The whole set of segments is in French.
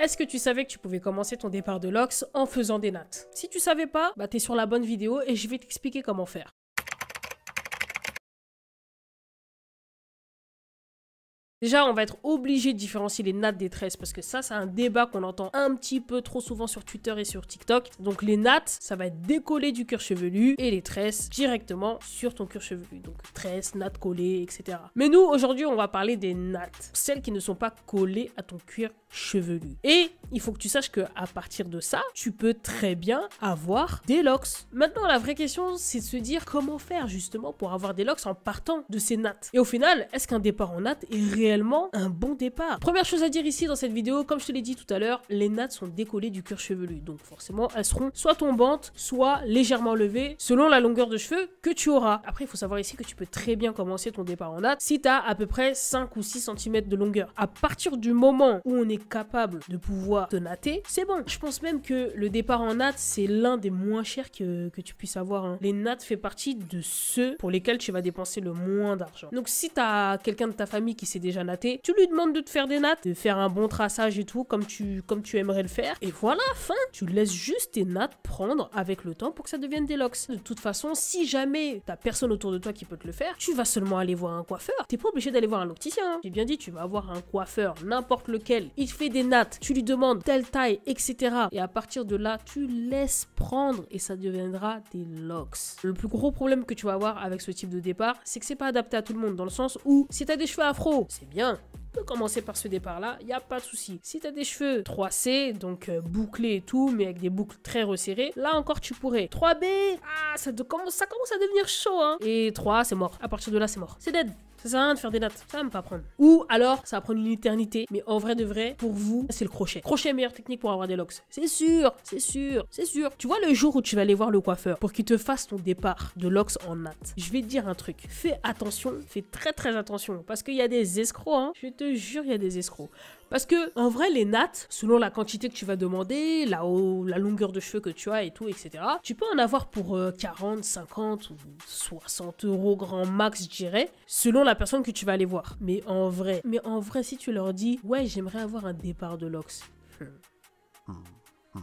Est-ce que tu savais que tu pouvais commencer ton départ de LOX en faisant des nattes Si tu savais pas, bah t'es sur la bonne vidéo et je vais t'expliquer comment faire. Déjà, on va être obligé de différencier les nattes des tresses parce que ça, c'est un débat qu'on entend un petit peu trop souvent sur Twitter et sur TikTok. Donc les nattes, ça va être décollé du cuir chevelu et les tresses directement sur ton cuir chevelu. Donc tresses, nattes collées, etc. Mais nous, aujourd'hui, on va parler des nattes, celles qui ne sont pas collées à ton cuir chevelu. Et il faut que tu saches qu'à partir de ça, tu peux très bien avoir des locks. Maintenant, la vraie question, c'est de se dire comment faire justement pour avoir des locks en partant de ces nattes. Et au final, est-ce qu'un départ en nattes est réel un bon départ. Première chose à dire ici dans cette vidéo, comme je te l'ai dit tout à l'heure, les nattes sont décollées du cuir chevelu. Donc forcément, elles seront soit tombantes, soit légèrement levées, selon la longueur de cheveux que tu auras. Après, il faut savoir ici que tu peux très bien commencer ton départ en natte si tu as à peu près 5 ou 6 cm de longueur. À partir du moment où on est capable de pouvoir te natter, c'est bon. Je pense même que le départ en natte, c'est l'un des moins chers que, tu puisses avoir. Hein. Les nattes fait partie de ceux pour lesquels tu vas dépenser le moins d'argent. Donc si tu as quelqu'un de ta famille qui s'est déjà tu lui demandes de te faire des nattes, de faire un bon traçage et tout, comme tu, comme tu aimerais le faire. Et voilà, fin. Tu laisses juste tes nattes prendre avec le temps pour que ça devienne des locks. De toute façon, si jamais t'as personne autour de toi qui peut te le faire, tu vas seulement aller voir un coiffeur. T'es pas obligé d'aller voir un opticien. Hein. J'ai bien dit, tu vas avoir un coiffeur, n'importe lequel. Il fait des nattes, tu lui demandes telle taille, etc. Et à partir de là, tu laisses prendre et ça deviendra des locks. Le plus gros problème que tu vas avoir avec ce type de départ, c'est que c'est pas adapté à tout le monde dans le sens où si t'as des cheveux afro, c'est bien, on peut commencer par ce départ-là, il n'y a pas de souci. Si tu as des cheveux 3C, donc euh, bouclés et tout, mais avec des boucles très resserrées, là encore tu pourrais. 3B, ah, ça, ça commence à devenir chaud, hein. Et 3, c'est mort. À partir de là, c'est mort. C'est dead. Ça sert à rien de faire des nattes. Ça va me pas prendre. Ou alors, ça va prendre une éternité. Mais en vrai de vrai, pour vous, c'est le crochet. Crochet meilleure technique pour avoir des locks. C'est sûr, c'est sûr, c'est sûr. Tu vois le jour où tu vas aller voir le coiffeur pour qu'il te fasse ton départ de locks en nattes. Je vais te dire un truc. Fais attention, fais très très attention. Parce qu'il y a des escrocs, hein. Je te jure, il y a des escrocs. Parce que, en vrai, les nattes, selon la quantité que tu vas demander, la, la longueur de cheveux que tu as et tout, etc., tu peux en avoir pour 40, euh, 50 ou 60 euros grand max, je dirais, selon la personne que tu vas aller voir. Mais en vrai, mais en vrai, si tu leur dis, ouais, j'aimerais avoir un départ de l'Ox. Hmm. Hmm.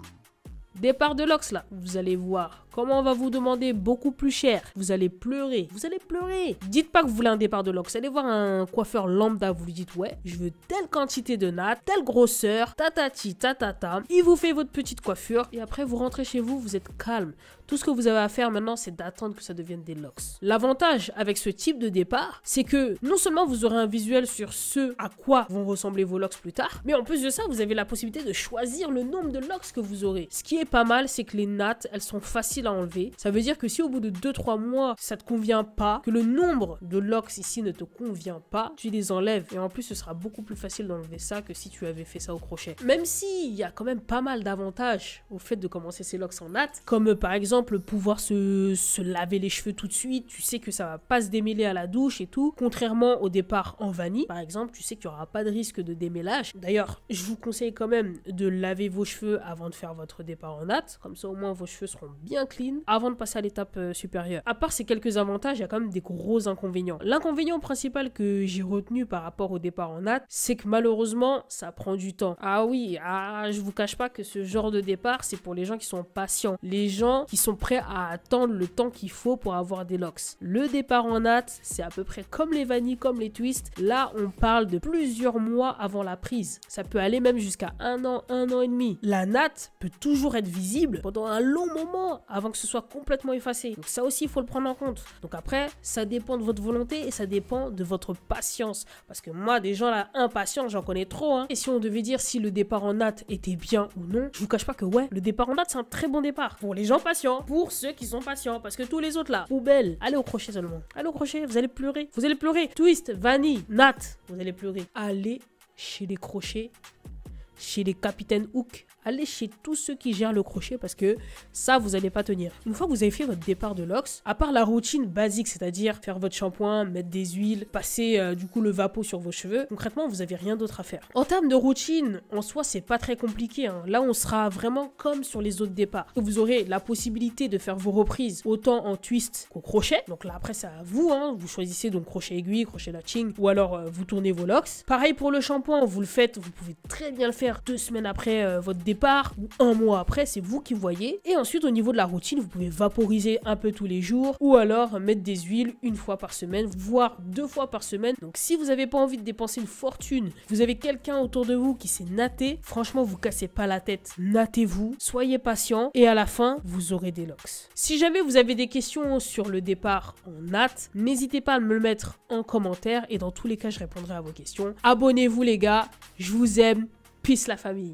Départ de l'Ox, là, vous allez voir Comment on va vous demander beaucoup plus cher Vous allez pleurer. Vous allez pleurer. Dites pas que vous voulez un départ de locks. Allez voir un coiffeur lambda. Vous lui dites Ouais, je veux telle quantité de nattes, telle grosseur, tatati, tatata. Il vous fait votre petite coiffure. Et après, vous rentrez chez vous, vous êtes calme. Tout ce que vous avez à faire maintenant, c'est d'attendre que ça devienne des locks. L'avantage avec ce type de départ, c'est que non seulement vous aurez un visuel sur ce à quoi vont ressembler vos locks plus tard, mais en plus de ça, vous avez la possibilité de choisir le nombre de locks que vous aurez. Ce qui est pas mal, c'est que les nattes, elles sont faciles enlever. Ça veut dire que si au bout de 2-3 mois, ça te convient pas, que le nombre de locks ici ne te convient pas, tu les enlèves. Et en plus, ce sera beaucoup plus facile d'enlever ça que si tu avais fait ça au crochet. Même si il y a quand même pas mal d'avantages au fait de commencer ces locks en natte, comme euh, par exemple pouvoir se, se laver les cheveux tout de suite, tu sais que ça va pas se démêler à la douche et tout. Contrairement au départ en vanille, par exemple, tu sais qu'il y aura pas de risque de démêlage. D'ailleurs, je vous conseille quand même de laver vos cheveux avant de faire votre départ en natte, comme ça au moins vos cheveux seront bien avant de passer à l'étape euh, supérieure. À part ces quelques avantages, il y a quand même des gros inconvénients. L'inconvénient principal que j'ai retenu par rapport au départ en natte c'est que malheureusement, ça prend du temps. Ah oui, ah, je vous cache pas que ce genre de départ, c'est pour les gens qui sont patients, les gens qui sont prêts à attendre le temps qu'il faut pour avoir des locks. Le départ en natte c'est à peu près comme les vanilles, comme les twists. Là, on parle de plusieurs mois avant la prise. Ça peut aller même jusqu'à un an, un an et demi. La natte peut toujours être visible pendant un long moment avant que ce soit complètement effacé. Donc ça aussi, il faut le prendre en compte. Donc après, ça dépend de votre volonté et ça dépend de votre patience. Parce que moi, des gens là, impatients, j'en connais trop. Hein. Et si on devait dire si le départ en natte était bien ou non, je vous cache pas que ouais, le départ en natte, c'est un très bon départ. Pour les gens patients, pour ceux qui sont patients. Parce que tous les autres là, poubelle, allez au crochet seulement. Allez au crochet, vous allez pleurer. Vous allez pleurer. Twist, Vani, natte, vous allez pleurer. Allez chez les crochets chez les capitaines Hook, allez chez tous ceux qui gèrent le crochet parce que ça, vous n'allez pas tenir. Une fois que vous avez fait votre départ de l'ox, à part la routine basique, c'est-à-dire faire votre shampoing, mettre des huiles, passer euh, du coup le vapeau sur vos cheveux, concrètement, vous avez rien d'autre à faire. En termes de routine, en soi, c'est pas très compliqué. Hein. Là, on sera vraiment comme sur les autres départs. Vous aurez la possibilité de faire vos reprises autant en twist qu'au crochet. Donc là, après, c'est à vous. Hein. Vous choisissez donc crochet aiguille, crochet latching, ou alors euh, vous tournez vos locks. Pareil pour le shampoing, vous le faites, vous pouvez très bien le faire deux semaines après euh, votre départ ou un mois après, c'est vous qui voyez. Et ensuite, au niveau de la routine, vous pouvez vaporiser un peu tous les jours ou alors mettre des huiles une fois par semaine, voire deux fois par semaine. Donc, si vous n'avez pas envie de dépenser une fortune, vous avez quelqu'un autour de vous qui s'est naté, franchement, vous cassez pas la tête. nattez vous soyez patient et à la fin, vous aurez des locks. Si jamais vous avez des questions sur le départ en natte, n'hésitez pas à me le mettre en commentaire et dans tous les cas, je répondrai à vos questions. Abonnez-vous les gars, je vous aime. Peace la famille.